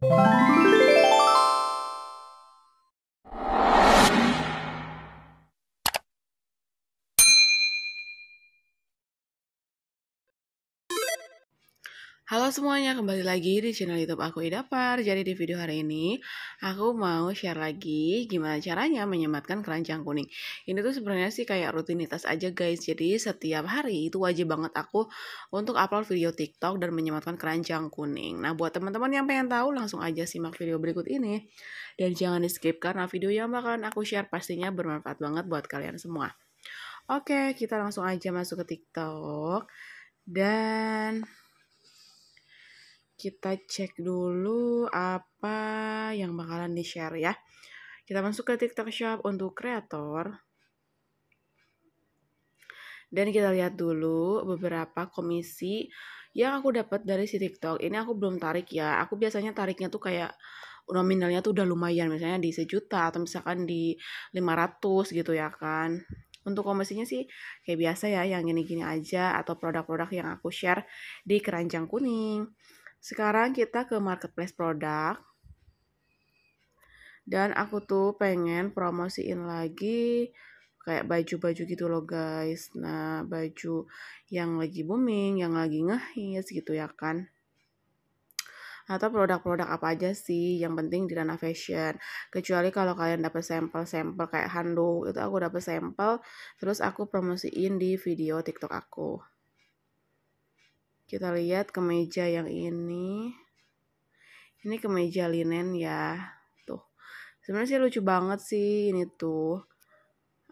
Música Halo semuanya, kembali lagi di channel YouTube aku Idapar. Jadi di video hari ini aku mau share lagi gimana caranya menyematkan keranjang kuning. Ini tuh sebenarnya sih kayak rutinitas aja guys. Jadi setiap hari itu wajib banget aku untuk upload video TikTok dan menyematkan keranjang kuning. Nah, buat teman-teman yang pengen tahu langsung aja simak video berikut ini dan jangan di-skip karena video yang bakalan aku share pastinya bermanfaat banget buat kalian semua. Oke, kita langsung aja masuk ke TikTok. Dan kita cek dulu apa yang bakalan di-share ya. Kita masuk ke TikTok Shop untuk kreator. Dan kita lihat dulu beberapa komisi yang aku dapat dari si TikTok. Ini aku belum tarik ya. Aku biasanya tariknya tuh kayak nominalnya tuh udah lumayan. Misalnya di sejuta atau misalkan di 500 gitu ya kan untuk komisinya sih kayak biasa ya yang gini-gini aja atau produk-produk yang aku share di keranjang kuning sekarang kita ke marketplace produk. Dan aku tuh pengen promosiin lagi kayak baju-baju gitu loh guys. Nah, baju yang lagi booming, yang lagi ngehits gitu ya kan atau produk-produk apa aja sih yang penting di ranah fashion kecuali kalau kalian dapat sampel-sampel kayak handuk itu aku dapat sampel terus aku promosiin di video TikTok aku kita lihat kemeja yang ini ini kemeja linen ya tuh sebenarnya sih lucu banget sih ini tuh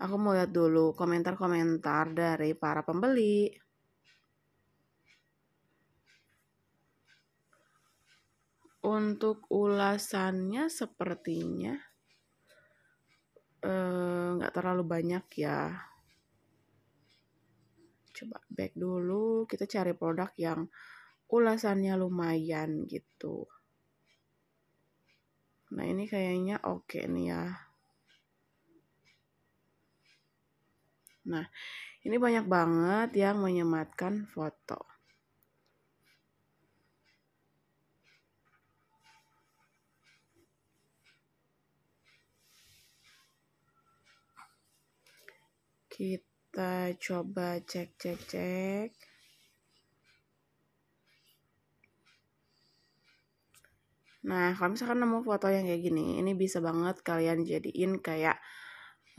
aku mau lihat dulu komentar-komentar dari para pembeli untuk ulasannya sepertinya eh, nggak eh, terlalu banyak ya coba back dulu kita cari produk yang ulasannya lumayan gitu nah ini kayaknya oke okay nih ya nah ini banyak banget yang menyematkan foto kita kita coba cek cek cek nah kalau misalkan nemu foto yang kayak gini ini bisa banget kalian jadiin kayak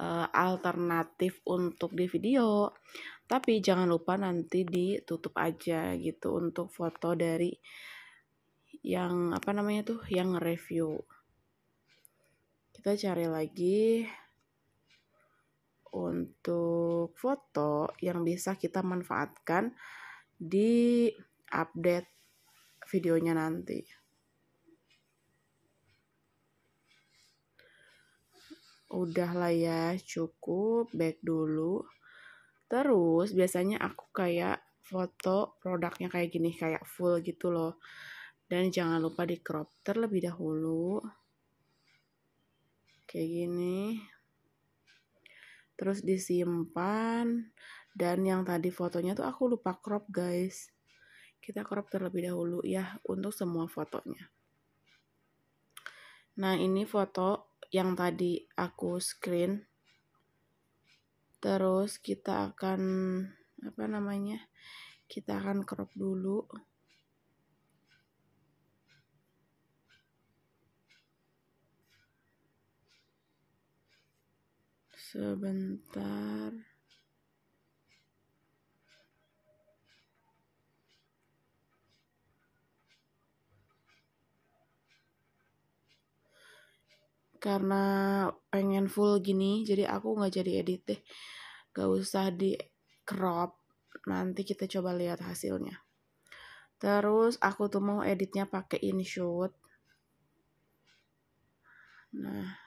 uh, alternatif untuk di video tapi jangan lupa nanti ditutup aja gitu untuk foto dari yang apa namanya tuh yang review kita cari lagi untuk foto yang bisa kita manfaatkan di update videonya nanti. Udah lah ya, cukup back dulu. Terus biasanya aku kayak foto produknya kayak gini, kayak full gitu loh. Dan jangan lupa di crop terlebih dahulu. Kayak gini, terus disimpan dan yang tadi fotonya tuh aku lupa crop guys kita crop terlebih dahulu ya untuk semua fotonya nah ini foto yang tadi aku screen terus kita akan apa namanya kita akan crop dulu sebentar karena pengen full gini jadi aku nggak jadi edit deh gak usah di crop nanti kita coba lihat hasilnya terus aku tuh mau editnya pakai shoot nah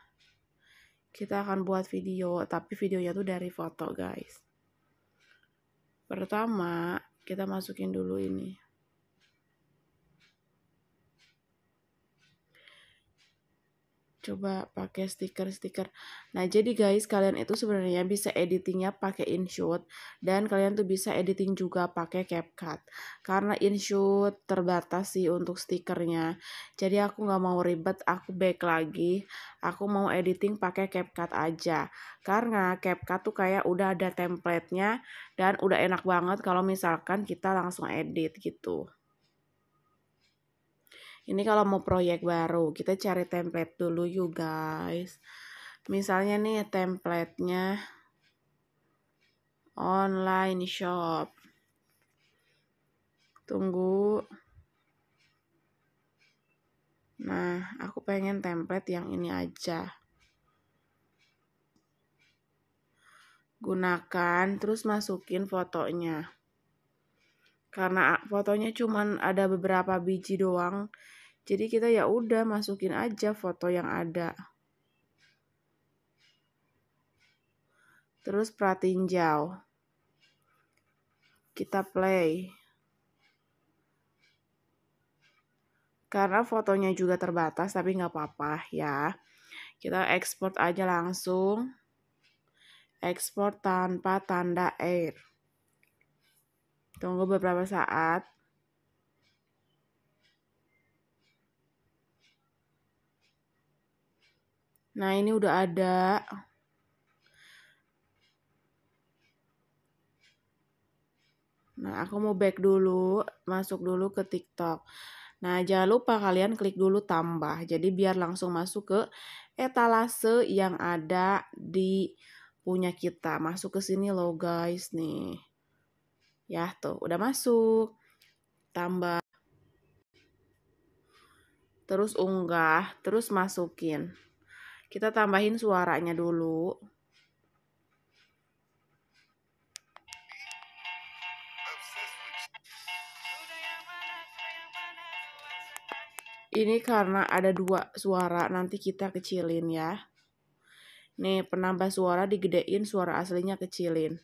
kita akan buat video, tapi videonya tuh dari foto, guys. Pertama, kita masukin dulu ini. coba pakai stiker-stiker. Nah, jadi guys, kalian itu sebenarnya bisa editingnya pakai InShot dan kalian tuh bisa editing juga pakai CapCut. Karena InShot terbatas sih untuk stikernya. Jadi aku nggak mau ribet, aku back lagi. Aku mau editing pakai CapCut aja. Karena CapCut tuh kayak udah ada template-nya dan udah enak banget kalau misalkan kita langsung edit gitu. Ini kalau mau proyek baru, kita cari template dulu you guys. Misalnya nih templatenya online shop. Tunggu. Nah, aku pengen template yang ini aja. Gunakan, terus masukin fotonya karena fotonya cuman ada beberapa biji doang jadi kita ya udah masukin aja foto yang ada terus perhatiin jauh kita play karena fotonya juga terbatas tapi nggak apa-apa ya kita export aja langsung export tanpa tanda air Tunggu beberapa saat. Nah, ini udah ada. Nah, aku mau back dulu, masuk dulu ke TikTok. Nah, jangan lupa kalian klik dulu tambah. Jadi biar langsung masuk ke etalase yang ada di punya kita. Masuk ke sini loh guys nih. Ya, tuh udah masuk. Tambah. Terus unggah, terus masukin. Kita tambahin suaranya dulu. Ini karena ada dua suara, nanti kita kecilin ya. Nih, penambah suara digedein, suara aslinya kecilin.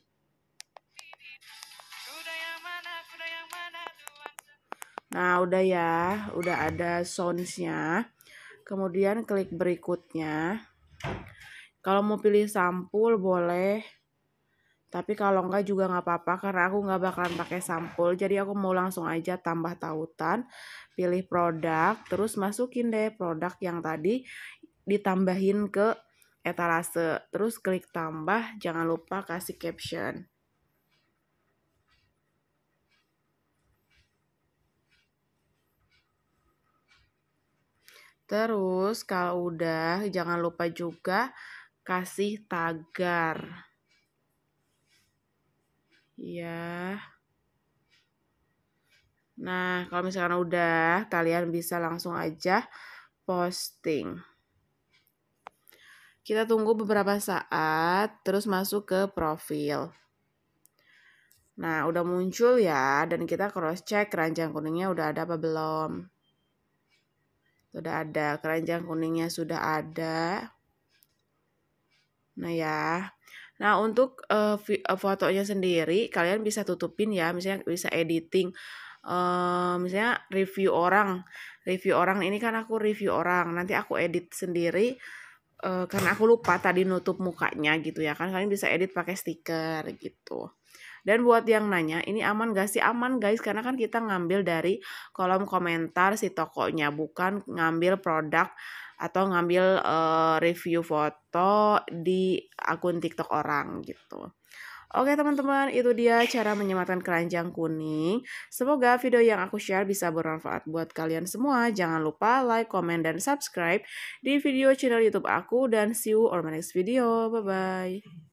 Nah, udah ya, udah ada soundsnya. Kemudian klik berikutnya. Kalau mau pilih sampul boleh, tapi kalau enggak juga enggak apa-apa karena aku enggak bakalan pakai sampul. Jadi aku mau langsung aja tambah tautan, pilih produk, terus masukin deh produk yang tadi ditambahin ke etalase. Terus klik tambah, jangan lupa kasih caption. Terus kalau udah jangan lupa juga kasih tagar. Ya. Nah, kalau misalkan udah, kalian bisa langsung aja posting. Kita tunggu beberapa saat, terus masuk ke profil. Nah, udah muncul ya, dan kita cross-check keranjang kuningnya udah ada apa belum. Sudah ada, keranjang kuningnya sudah ada. Nah ya, nah untuk uh, fotonya sendiri kalian bisa tutupin ya, misalnya bisa editing. Uh, misalnya review orang, review orang ini kan aku review orang, nanti aku edit sendiri uh, karena aku lupa tadi nutup mukanya gitu ya kan kalian bisa edit pakai stiker gitu. Dan buat yang nanya, ini aman gak sih? Aman guys, karena kan kita ngambil dari kolom komentar si tokonya, bukan ngambil produk atau ngambil uh, review foto di akun TikTok orang gitu. Oke teman-teman, itu dia cara menyematkan keranjang kuning. Semoga video yang aku share bisa bermanfaat buat kalian semua. Jangan lupa like, comment, dan subscribe di video channel YouTube aku. Dan see you on my next video. Bye-bye.